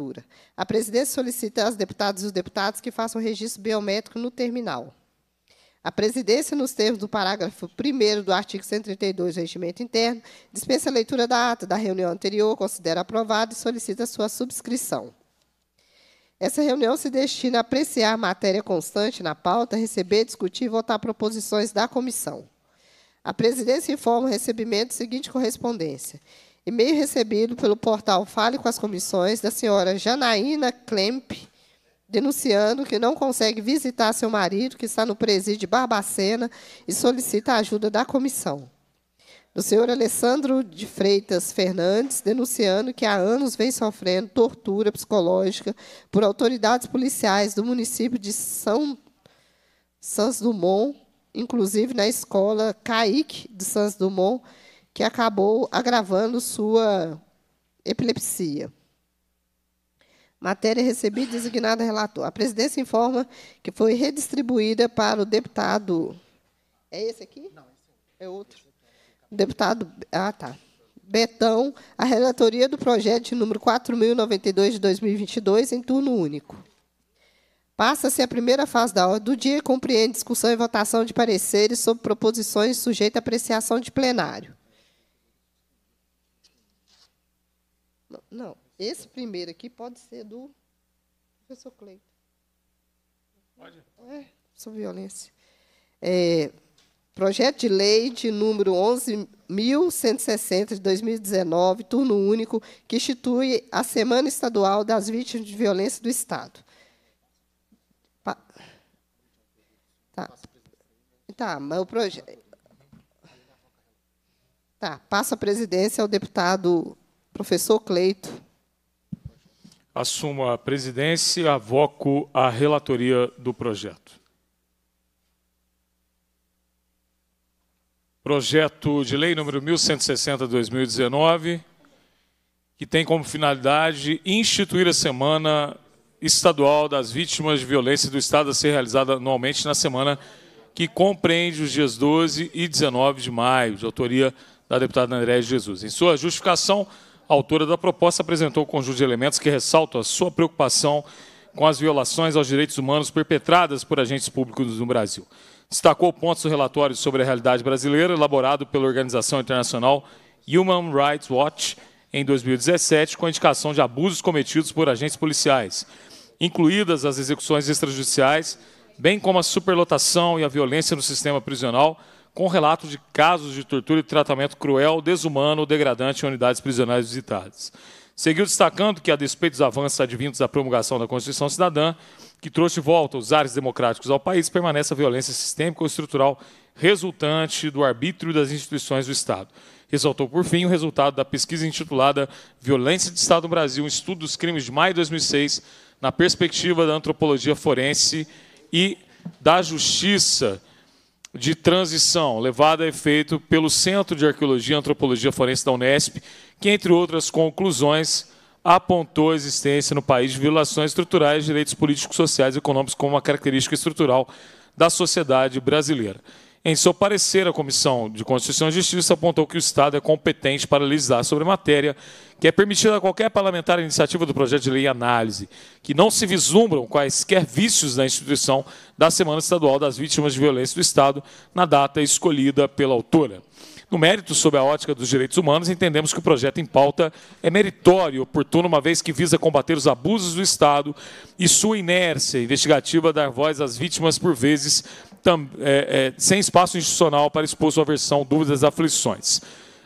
assinatura. A presidência solicita às deputadas e os deputados que façam registro biométrico no terminal. A presidência, nos termos do parágrafo 1 do artigo 132 do Regimento Interno, dispensa a leitura da ata da reunião anterior, considera aprovada e solicita sua subscrição. Essa reunião se destina a apreciar matéria constante na pauta, receber, discutir e votar proposições da comissão. A presidência informa o recebimento da seguinte correspondência. E-mail recebido pelo portal Fale com as Comissões da senhora Janaína Klemp, denunciando que não consegue visitar seu marido, que está no presídio de Barbacena, e solicita a ajuda da comissão. Do senhor Alessandro de Freitas Fernandes, denunciando que há anos vem sofrendo tortura psicológica por autoridades policiais do município de São Sans Dumont, inclusive na escola Caique de Sans Dumont, que acabou agravando sua epilepsia. Matéria recebida, designada relator. A presidência informa que foi redistribuída para o deputado. É esse aqui? Não, esse é outro. É deputado. Ah, tá. Betão, a relatoria do projeto de número 4092 de 2022, em turno único. Passa-se a primeira fase da ordem do dia e compreende discussão e votação de pareceres sobre proposições sujeita à apreciação de plenário. Não, esse primeiro aqui pode ser do professor Cleito. Pode? É, sobre violência. É, projeto de lei de número 11.160 de 2019, turno único, que institui a Semana Estadual das Vítimas de Violência do Estado. Pa tá. tá, mas o projeto. Tá, passa a presidência ao deputado Professor Cleito. Assumo a presidência e avoco a relatoria do projeto. Projeto de lei número 1160-2019, que tem como finalidade instituir a Semana Estadual das Vítimas de Violência do Estado a ser realizada anualmente na semana que compreende os dias 12 e 19 de maio, de autoria da deputada Andréa Jesus. Em sua justificação, a autora da proposta apresentou um conjunto de elementos que ressaltam a sua preocupação com as violações aos direitos humanos perpetradas por agentes públicos no Brasil. Destacou pontos do relatório sobre a realidade brasileira, elaborado pela organização internacional Human Rights Watch em 2017, com indicação de abusos cometidos por agentes policiais, incluídas as execuções extrajudiciais, bem como a superlotação e a violência no sistema prisional com relatos de casos de tortura e tratamento cruel, desumano, degradante em unidades prisionais visitadas. Seguiu destacando que, a despeito dos avanços advindos da promulgação da Constituição Cidadã, que trouxe volta os ares democráticos ao país, permanece a violência sistêmica ou estrutural resultante do arbítrio das instituições do Estado. Ressaltou, por fim, o resultado da pesquisa intitulada Violência de Estado no Brasil, um estudo dos crimes de maio de 2006, na perspectiva da antropologia forense e da justiça, de transição levada a efeito pelo Centro de Arqueologia e Antropologia Forense da Unesp, que, entre outras conclusões, apontou a existência no país de violações estruturais de direitos políticos, sociais e econômicos como uma característica estrutural da sociedade brasileira. Em seu parecer, a Comissão de Constituição e Justiça apontou que o Estado é competente para legislar sobre matéria que é permitida a qualquer parlamentar a iniciativa do projeto de lei em análise, que não se vislumbram quaisquer vícios da instituição da Semana Estadual das Vítimas de Violência do Estado na data escolhida pela autora. No mérito, sob a ótica dos direitos humanos, entendemos que o projeto em pauta é meritório e oportuno, uma vez que visa combater os abusos do Estado e sua inércia investigativa dar voz às vítimas, por vezes tam, é, é, sem espaço institucional para expor sua versão, dúvidas, aflições.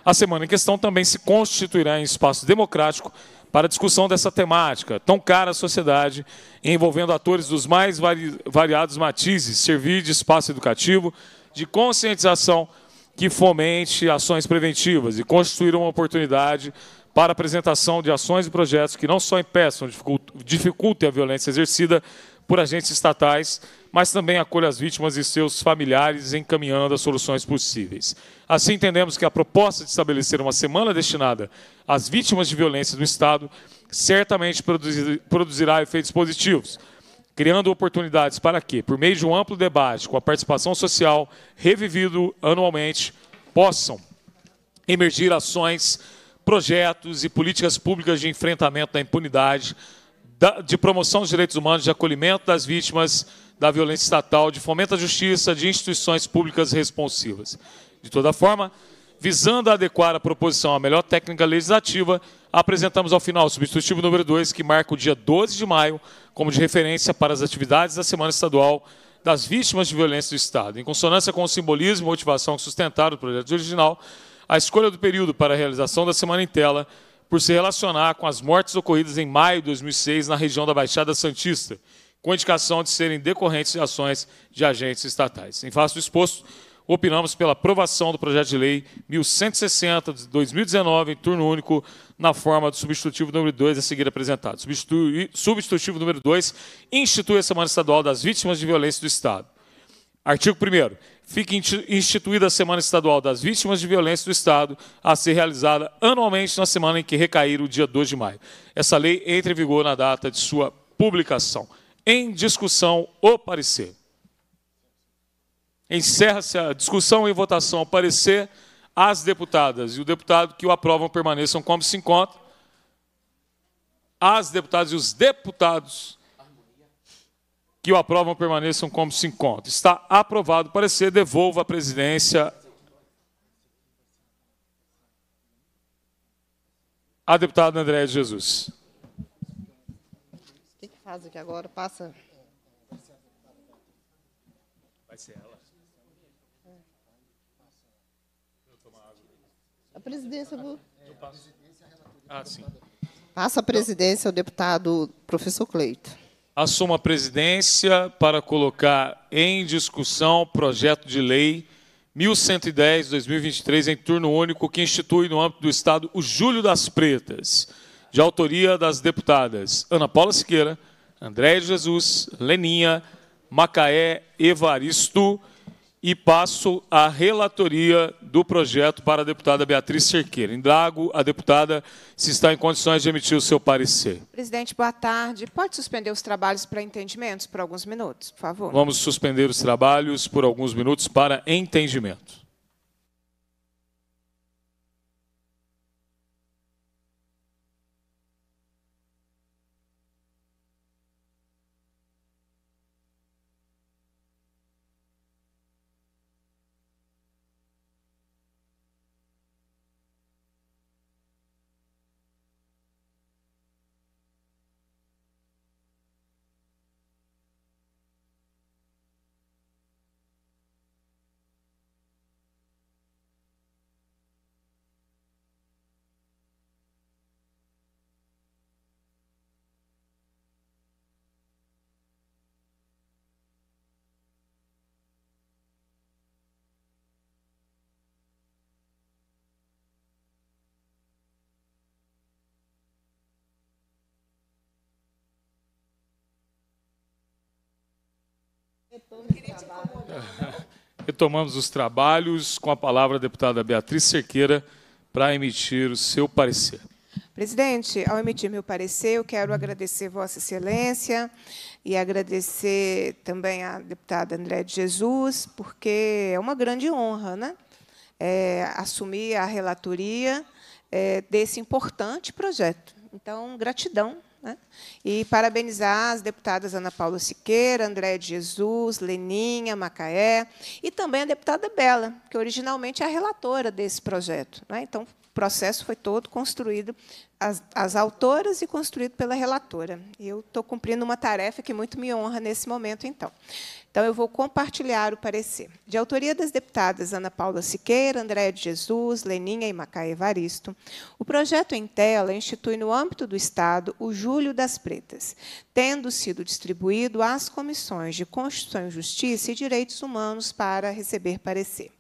A semana em questão também se constituirá em espaço democrático para discussão dessa temática, tão cara à sociedade, envolvendo atores dos mais vari, variados matizes, servir de espaço educativo, de conscientização que fomente ações preventivas e constituir uma oportunidade para apresentação de ações e projetos que não só impeçam, dificultem a violência exercida por agentes estatais, mas também acolha as vítimas e seus familiares, encaminhando as soluções possíveis. Assim, entendemos que a proposta de estabelecer uma semana destinada às vítimas de violência no Estado certamente produzirá efeitos positivos, criando oportunidades para que, por meio de um amplo debate com a participação social revivido anualmente, possam emergir ações, projetos e políticas públicas de enfrentamento da impunidade, de promoção dos direitos humanos, de acolhimento das vítimas da violência estatal, de fomento à justiça, de instituições públicas responsivas. De toda forma, visando adequar a proposição à melhor técnica legislativa, apresentamos ao final o substitutivo número 2, que marca o dia 12 de maio como de referência para as atividades da Semana Estadual das Vítimas de Violência do Estado. Em consonância com o simbolismo e motivação que sustentaram o projeto original, a escolha do período para a realização da Semana em Tela por se relacionar com as mortes ocorridas em maio de 2006 na região da Baixada Santista, com indicação de serem decorrentes de ações de agentes estatais. Em face do exposto, opinamos pela aprovação do projeto de lei 1160 de 2019, em turno único, na forma do substitutivo número 2 a seguir apresentado. substitutivo número 2 institui a Semana Estadual das Vítimas de Violência do Estado. Artigo 1 Fica instituída a Semana Estadual das Vítimas de Violência do Estado, a ser realizada anualmente na semana em que recair o dia 2 de maio. Essa lei entra em vigor na data de sua publicação em discussão o parecer. Encerra-se a discussão e votação o parecer. As deputadas e o deputado que o aprovam permaneçam como se encontram. As deputadas e os deputados que o aprovam permaneçam como se encontram. Está aprovado o parecer. Devolvo à presidência a deputada Andréia de Jesus aqui agora? Passa. Vai ser ela. A presidência do. Eu passo. Ah, sim. Passa a presidência ao deputado professor Cleito. Assuma a presidência para colocar em discussão projeto de lei 1110-2023, em turno único, que institui no âmbito do Estado o Júlio das Pretas, de autoria das deputadas Ana Paula Siqueira, André Jesus, Leninha, Macaé, Evaristo e passo a relatoria do projeto para a deputada Beatriz Cerqueira. Indago a deputada se está em condições de emitir o seu parecer. Presidente, boa tarde. Pode suspender os trabalhos para entendimentos por alguns minutos, por favor? Vamos suspender os trabalhos por alguns minutos para entendimento. Retomamos os trabalhos com a palavra a deputada Beatriz Cerqueira para emitir o seu parecer. Presidente, ao emitir meu parecer, eu quero agradecer Vossa Excelência e agradecer também à deputada André de Jesus, porque é uma grande honra né? É, assumir a relatoria é, desse importante projeto. Então, gratidão né? E parabenizar as deputadas Ana Paula Siqueira, Andréa de Jesus, Leninha, Macaé, e também a deputada Bela, que originalmente é a relatora desse projeto. Né? Então, processo foi todo construído, as, as autoras e construído pela relatora. E eu estou cumprindo uma tarefa que muito me honra nesse momento, então. Então, eu vou compartilhar o parecer. De autoria das deputadas Ana Paula Siqueira, Andréa de Jesus, Leninha e Macaé Evaristo, o projeto em tela institui no âmbito do Estado o Julho das Pretas, tendo sido distribuído às comissões de Constituição e Justiça e Direitos Humanos para receber parecer.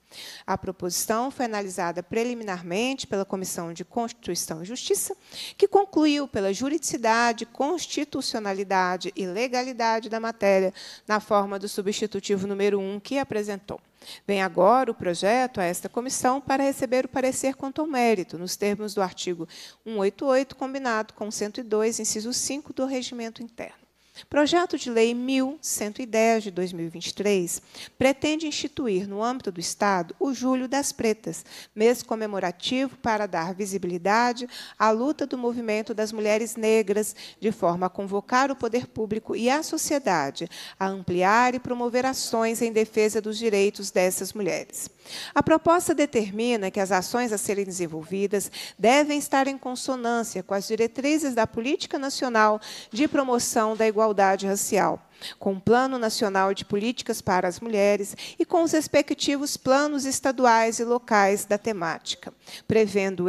A proposição foi analisada preliminarmente pela Comissão de Constituição e Justiça, que concluiu pela juridicidade, constitucionalidade e legalidade da matéria na forma do substitutivo número 1 que apresentou. Vem agora o projeto a esta comissão para receber o parecer quanto ao mérito, nos termos do artigo 188, combinado com 102, inciso 5 do regimento interno. Projeto de Lei 1110 de 2023 pretende instituir no âmbito do Estado o Julho das Pretas, mês comemorativo para dar visibilidade à luta do movimento das mulheres negras, de forma a convocar o poder público e a sociedade a ampliar e promover ações em defesa dos direitos dessas mulheres. A proposta determina que as ações a serem desenvolvidas devem estar em consonância com as diretrizes da Política Nacional de Promoção da Igualdade Racial, com o Plano Nacional de Políticas para as Mulheres e com os respectivos planos estaduais e locais da temática, prevendo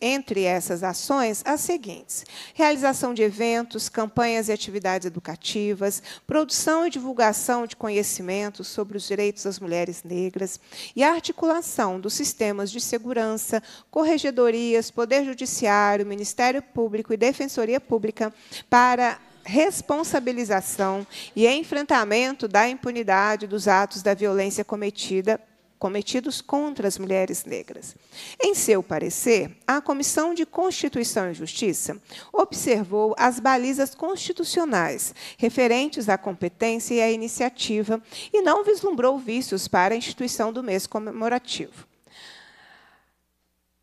entre essas ações as seguintes: realização de eventos, campanhas e atividades educativas, produção e divulgação de conhecimentos sobre os direitos das mulheres negras e articulação dos sistemas de segurança, corregedorias, Poder Judiciário, Ministério Público e Defensoria Pública para responsabilização e enfrentamento da impunidade dos atos da violência cometida cometidos contra as mulheres negras. Em seu parecer, a Comissão de Constituição e Justiça observou as balizas constitucionais referentes à competência e à iniciativa e não vislumbrou vícios para a instituição do mês comemorativo.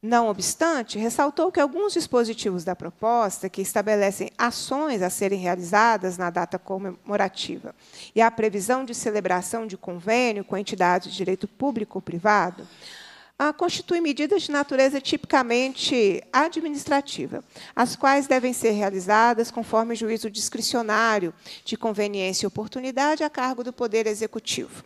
Não obstante, ressaltou que alguns dispositivos da proposta que estabelecem ações a serem realizadas na data comemorativa e a previsão de celebração de convênio com entidades de direito público ou privado constituem medidas de natureza tipicamente administrativa, as quais devem ser realizadas conforme juízo discricionário de conveniência e oportunidade a cargo do Poder Executivo.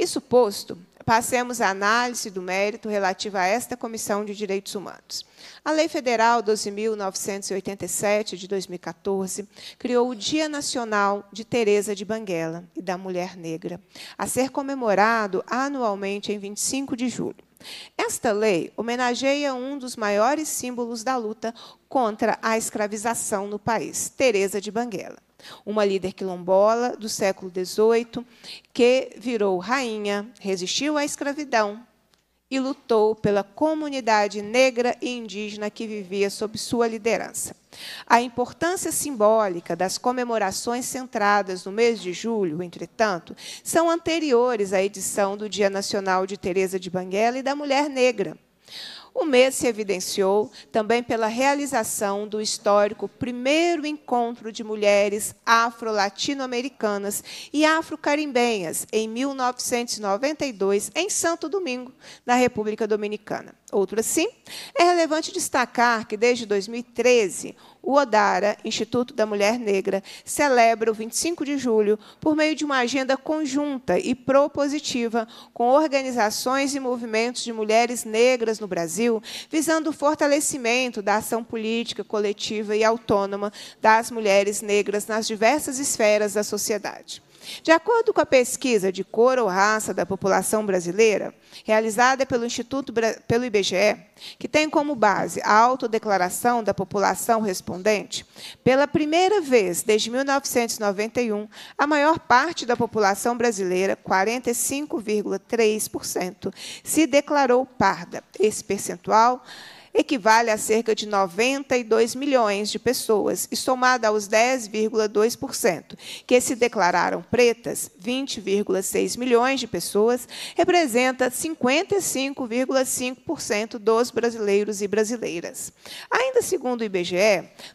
Isso posto, passemos à análise do mérito relativo a esta Comissão de Direitos Humanos. A Lei Federal 12.987, de 2014, criou o Dia Nacional de Teresa de Banguela e da Mulher Negra, a ser comemorado anualmente em 25 de julho. Esta lei homenageia um dos maiores símbolos da luta contra a escravização no país, Teresa de Banguela uma líder quilombola do século XVIII, que virou rainha, resistiu à escravidão e lutou pela comunidade negra e indígena que vivia sob sua liderança. A importância simbólica das comemorações centradas no mês de julho, entretanto, são anteriores à edição do Dia Nacional de Teresa de Banguela e da Mulher Negra o mês se evidenciou também pela realização do histórico primeiro encontro de mulheres afro-latino-americanas e afro-carimbenhas em 1992 em Santo Domingo, na República Dominicana. Outro assim, é relevante destacar que desde 2013 o ODARA, Instituto da Mulher Negra, celebra o 25 de julho por meio de uma agenda conjunta e propositiva com organizações e movimentos de mulheres negras no Brasil, visando o fortalecimento da ação política, coletiva e autônoma das mulheres negras nas diversas esferas da sociedade. De acordo com a pesquisa de cor ou raça da população brasileira, realizada pelo Instituto pelo IBGE, que tem como base a autodeclaração da população respondente, pela primeira vez desde 1991, a maior parte da população brasileira, 45,3%, se declarou parda. Esse percentual equivale a cerca de 92 milhões de pessoas, e somada aos 10,2% que se declararam pretas, 20,6 milhões de pessoas, representa 55,5% dos brasileiros e brasileiras. Ainda segundo o IBGE,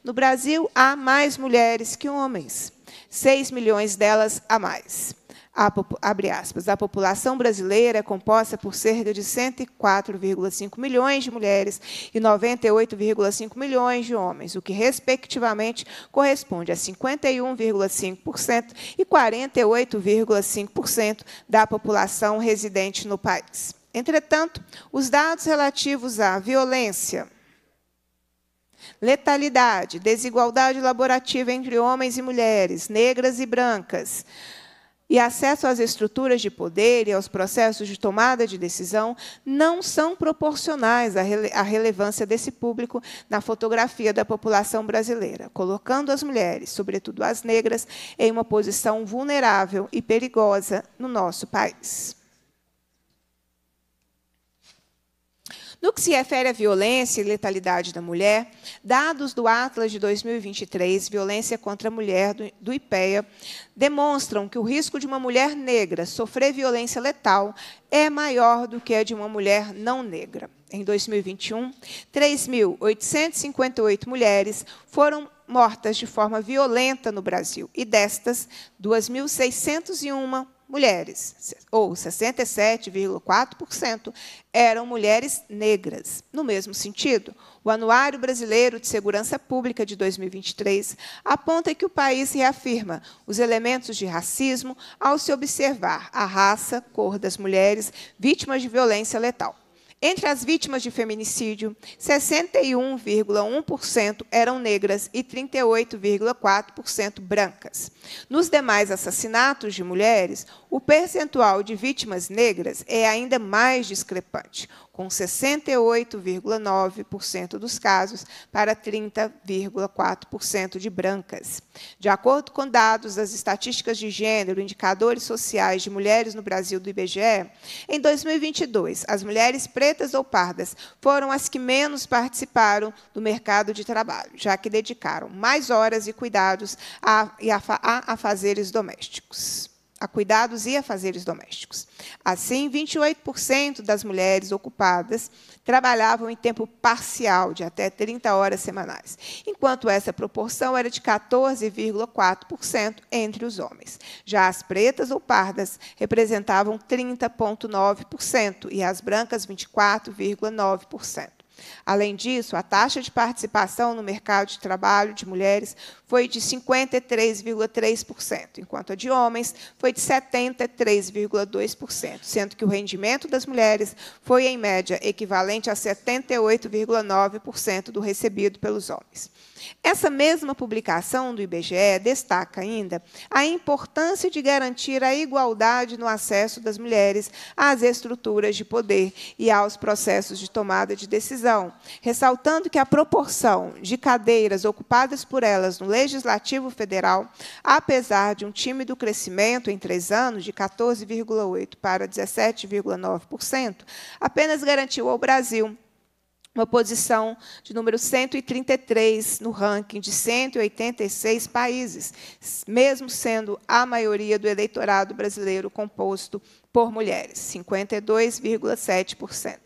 no Brasil há mais mulheres que homens, 6 milhões delas a mais. A, abre aspas, a população brasileira é composta por cerca de 104,5 milhões de mulheres e 98,5 milhões de homens, o que, respectivamente, corresponde a 51,5% e 48,5% da população residente no país. Entretanto, os dados relativos à violência, letalidade, desigualdade laborativa entre homens e mulheres, negras e brancas, e acesso às estruturas de poder e aos processos de tomada de decisão não são proporcionais à, rele à relevância desse público na fotografia da população brasileira, colocando as mulheres, sobretudo as negras, em uma posição vulnerável e perigosa no nosso país. No que se refere à violência e letalidade da mulher, dados do Atlas de 2023, Violência contra a Mulher, do, IPEA, demonstram que o risco de uma mulher negra sofrer violência letal é maior do que a de uma mulher não negra. Em 2021, 3.858 mulheres foram mortas de forma violenta no Brasil, e destas, 2.601 mulheres, ou 67,4% eram mulheres negras. No mesmo sentido, o Anuário Brasileiro de Segurança Pública de 2023 aponta que o país reafirma os elementos de racismo ao se observar a raça, cor das mulheres vítimas de violência letal. Entre as vítimas de feminicídio, 61,1% eram negras e 38,4% brancas. Nos demais assassinatos de mulheres, o percentual de vítimas negras é ainda mais discrepante com 68,9% dos casos para 30,4% de brancas. De acordo com dados das estatísticas de gênero, indicadores sociais de mulheres no Brasil do IBGE, em 2022, as mulheres pretas ou pardas foram as que menos participaram do mercado de trabalho, já que dedicaram mais horas e cuidados a, a, a afazeres domésticos a cuidados e afazeres domésticos. Assim, 28% das mulheres ocupadas trabalhavam em tempo parcial, de até 30 horas semanais, enquanto essa proporção era de 14,4% entre os homens. Já as pretas ou pardas representavam 30,9% e as brancas 24,9%. Além disso, a taxa de participação no mercado de trabalho de mulheres foi de 53,3%, enquanto a de homens foi de 73,2%, sendo que o rendimento das mulheres foi, em média, equivalente a 78,9% do recebido pelos homens. Essa mesma publicação do IBGE destaca ainda a importância de garantir a igualdade no acesso das mulheres às estruturas de poder e aos processos de tomada de decisão, ressaltando que a proporção de cadeiras ocupadas por elas no Legislativo Federal, apesar de um tímido crescimento em três anos, de 14,8% para 17,9%, apenas garantiu ao Brasil uma posição de número 133 no ranking de 186 países, mesmo sendo a maioria do eleitorado brasileiro composto por mulheres, 52,7%.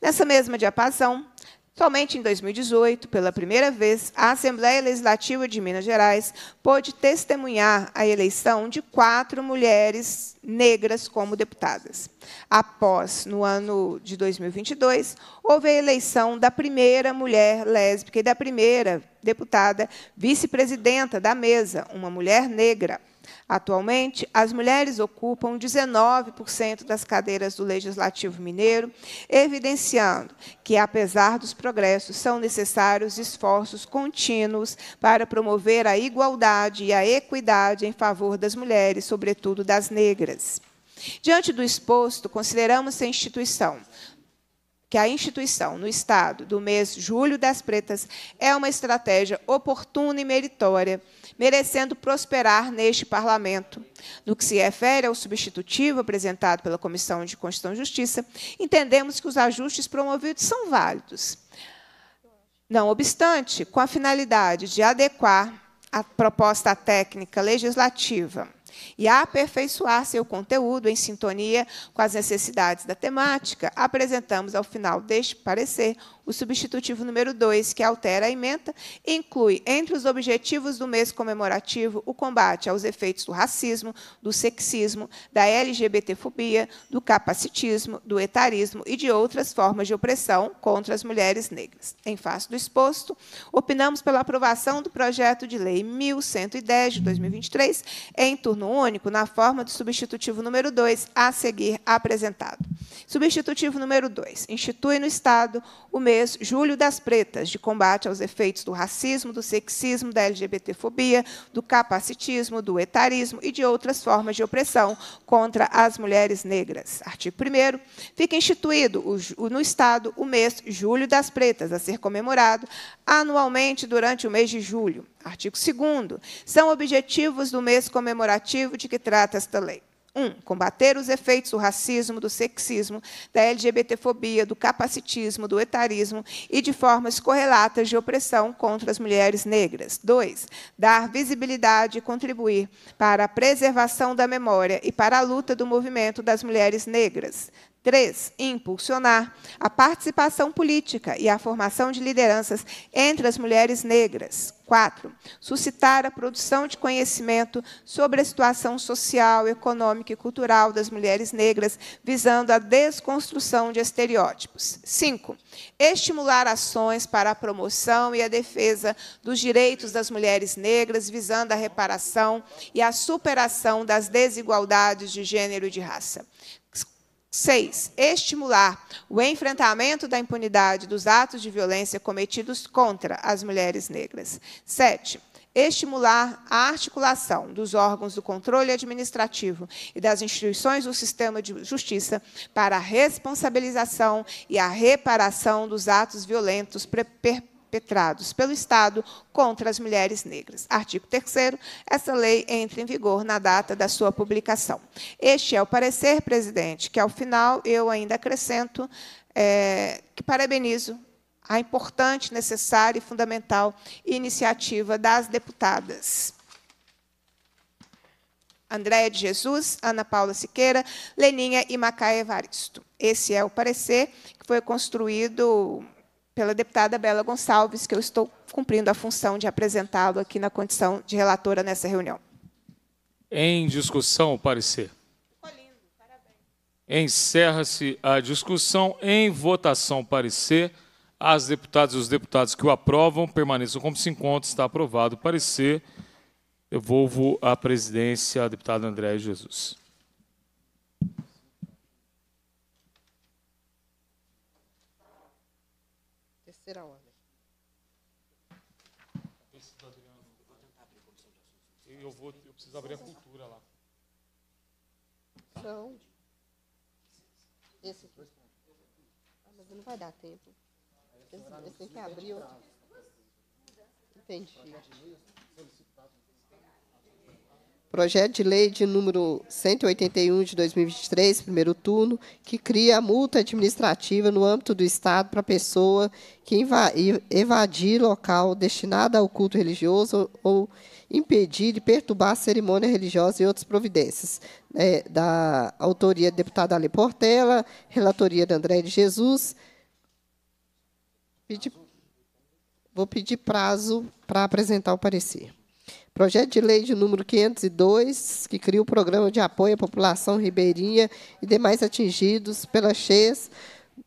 Nessa mesma diapasão, Somente em 2018, pela primeira vez, a Assembleia Legislativa de Minas Gerais pôde testemunhar a eleição de quatro mulheres negras como deputadas. Após, no ano de 2022, houve a eleição da primeira mulher lésbica e da primeira deputada vice-presidenta da mesa, uma mulher negra. Atualmente, as mulheres ocupam 19% das cadeiras do Legislativo Mineiro, evidenciando que, apesar dos progressos, são necessários esforços contínuos para promover a igualdade e a equidade em favor das mulheres, sobretudo das negras. Diante do exposto, consideramos que a instituição que a instituição, no Estado, do mês Julho das Pretas, é uma estratégia oportuna e meritória, merecendo prosperar neste Parlamento. No que se refere ao substitutivo apresentado pela Comissão de Constituição e Justiça, entendemos que os ajustes promovidos são válidos. Não obstante, com a finalidade de adequar a proposta técnica legislativa e aperfeiçoar seu conteúdo em sintonia com as necessidades da temática, apresentamos ao final deste parecer o substitutivo número 2, que altera a emenda, inclui, entre os objetivos do mês comemorativo, o combate aos efeitos do racismo, do sexismo, da LGBTfobia, do capacitismo, do etarismo e de outras formas de opressão contra as mulheres negras. Em face do exposto, opinamos pela aprovação do projeto de lei 1110 de 2023, em turno único, na forma do substitutivo número 2, a seguir apresentado. Substitutivo número 2. Institui no Estado o mês mês Julho das Pretas, de combate aos efeitos do racismo, do sexismo, da LGBTfobia, do capacitismo, do etarismo e de outras formas de opressão contra as mulheres negras. Artigo 1 Fica instituído no Estado o mês Julho das Pretas, a ser comemorado anualmente durante o mês de julho. Artigo 2 São objetivos do mês comemorativo de que trata esta lei. 1. Um, combater os efeitos do racismo, do sexismo, da LGBTfobia, do capacitismo, do etarismo e de formas correlatas de opressão contra as mulheres negras. 2. Dar visibilidade e contribuir para a preservação da memória e para a luta do movimento das mulheres negras. Três, impulsionar a participação política e a formação de lideranças entre as mulheres negras. Quatro, suscitar a produção de conhecimento sobre a situação social, econômica e cultural das mulheres negras, visando a desconstrução de estereótipos. Cinco, estimular ações para a promoção e a defesa dos direitos das mulheres negras, visando a reparação e a superação das desigualdades de gênero e de raça. 6. Estimular o enfrentamento da impunidade dos atos de violência cometidos contra as mulheres negras. 7 estimular a articulação dos órgãos do controle administrativo e das instituições do sistema de justiça para a responsabilização e a reparação dos atos violentos perpetrados perpetrados pelo Estado contra as mulheres negras. Artigo 3 essa lei entra em vigor na data da sua publicação. Este é o parecer, presidente, que ao final eu ainda acrescento é, que parabenizo a importante, necessária e fundamental iniciativa das deputadas. Andréa de Jesus, Ana Paula Siqueira, Leninha e Macaé Evaristo. Esse é o parecer que foi construído pela deputada Bela Gonçalves, que eu estou cumprindo a função de apresentá-lo aqui na condição de relatora nessa reunião. Em discussão, o parecer. Encerra-se a discussão. Em votação, parecer. As deputadas e os deputados que o aprovam permaneçam como se encontram. Está aprovado o parecer. Devolvo à presidência a deputada André Jesus. Preciso abrir a cultura lá. Não. Esse aqui. Ah, mas não vai dar tempo. Esse, esse tem que abrir outro. Entendi. Solicitado. Projeto de Lei de número 181 de 2023, primeiro turno, que cria a multa administrativa no âmbito do Estado para pessoa que evadir local destinado ao culto religioso ou impedir e perturbar a cerimônia religiosa e outras providências. É, da autoria da deputada Ale Portela, relatoria da André de Jesus. Pedi, vou pedir prazo para apresentar o parecer. Projeto de Lei de número 502, que cria o Programa de Apoio à População Ribeirinha e demais atingidos pela cheias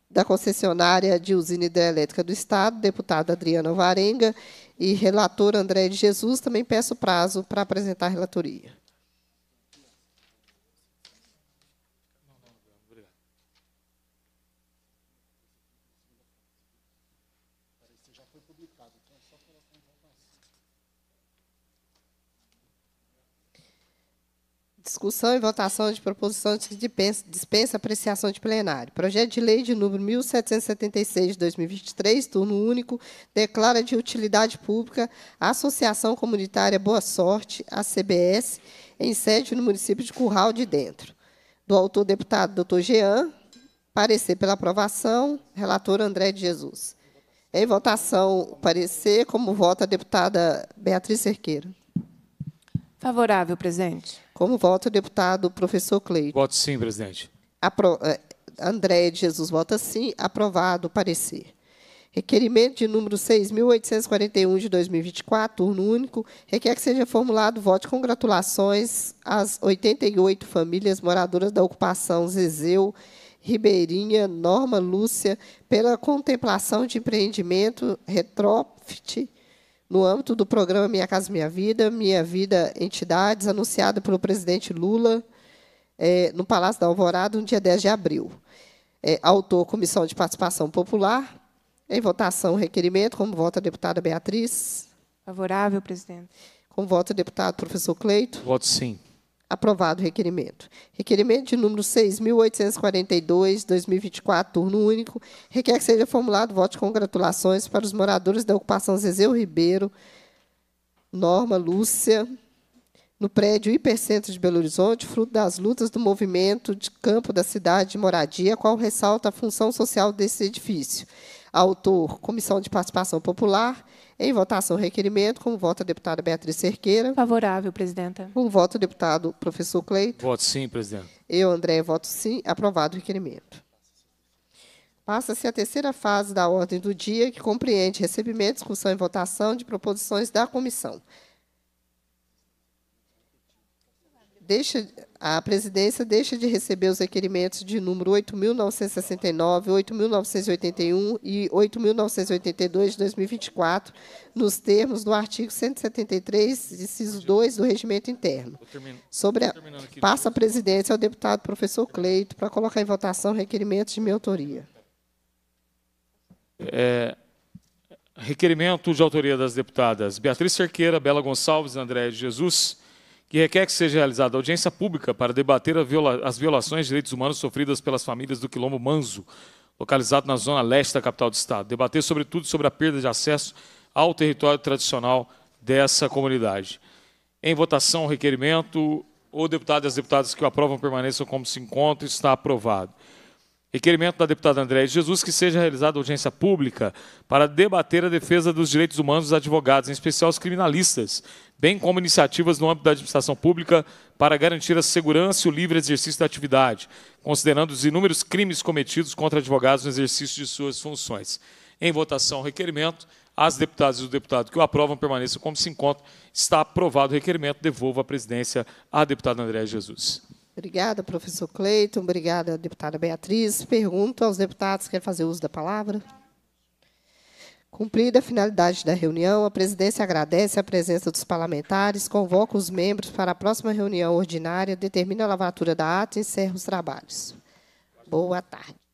da concessionária de usina hidrelétrica do Estado, deputada Adriana Varenga e relator André de Jesus, também peço prazo para apresentar a relatoria. discussão e votação de proposição de dispensa, dispensa apreciação de plenário. Projeto de lei de número 1776 de 2023, turno único, declara de utilidade pública a Associação Comunitária Boa Sorte, a CBS, em sede no município de Curral de Dentro. Do autor deputado doutor Jean, parecer pela aprovação, relator André de Jesus. Em votação, parecer, como vota a deputada Beatriz Cerqueira. Favorável, presidente. Como vota o deputado professor Cleiton? Voto sim, presidente. Apro... Eh, André de Jesus vota sim. Aprovado o parecer. Requerimento de número 6.841 de 2024, turno único, requer que seja formulado voto de congratulações às 88 famílias moradoras da ocupação Zezeu, Ribeirinha, Norma Lúcia, pela contemplação de empreendimento retrofit no âmbito do programa Minha Casa Minha Vida, Minha Vida Entidades, anunciado pelo presidente Lula é, no Palácio da Alvorada, no dia 10 de abril. É, autor, Comissão de Participação Popular. Em votação, requerimento. Como vota a deputada Beatriz? Favorável, presidente. Como vota o deputado professor Cleito? Voto sim. Aprovado o requerimento. Requerimento de número 6.842, 2024, turno único. Requer que seja formulado voto de congratulações para os moradores da ocupação Zezeu Ribeiro, Norma Lúcia, no prédio Hipercentro de Belo Horizonte, fruto das lutas do movimento de campo da cidade de moradia, qual ressalta a função social desse edifício. Autor, Comissão de Participação Popular, em votação, requerimento. Com voto, a deputada Beatriz Cerqueira. Favorável, presidenta. Com voto, deputado professor Cleito. Voto sim, presidente. Eu, André, voto sim. Aprovado o requerimento. Passa-se a terceira fase da ordem do dia, que compreende recebimento, discussão e votação de proposições da comissão. deixa, a presidência deixa de receber os requerimentos de número 8.969, 8.981 e 8.982 de 2024, nos termos do artigo 173, inciso 2 do Regimento Interno. Sobre a, passa a presidência ao deputado professor Cleito para colocar em votação requerimentos de minha autoria. É, requerimento de autoria das deputadas Beatriz Cerqueira, Bela Gonçalves, André de Jesus, que requer que seja realizada audiência pública para debater viola as violações de direitos humanos sofridas pelas famílias do Quilombo Manso, localizado na zona leste da capital do Estado. Debater, sobretudo, sobre a perda de acesso ao território tradicional dessa comunidade. Em votação, o requerimento, o deputado e as deputadas que o aprovam permaneçam como se encontram, está aprovado. Requerimento da deputada Andréa Jesus que seja realizada audiência pública para debater a defesa dos direitos humanos dos advogados, em especial os criminalistas, bem como iniciativas no âmbito da administração pública para garantir a segurança e o livre exercício da atividade, considerando os inúmeros crimes cometidos contra advogados no exercício de suas funções. Em votação, o requerimento. As deputadas e o deputado que o aprovam permaneçam como se encontram. Está aprovado o requerimento. Devolvo a presidência à deputada Andréa Jesus. Obrigada, professor Cleiton. Obrigada, deputada Beatriz. Pergunto aos deputados: quer fazer uso da palavra? Cumprida a finalidade da reunião, a presidência agradece a presença dos parlamentares, convoca os membros para a próxima reunião ordinária, determina a lavatura da ata e encerra os trabalhos. Boa tarde.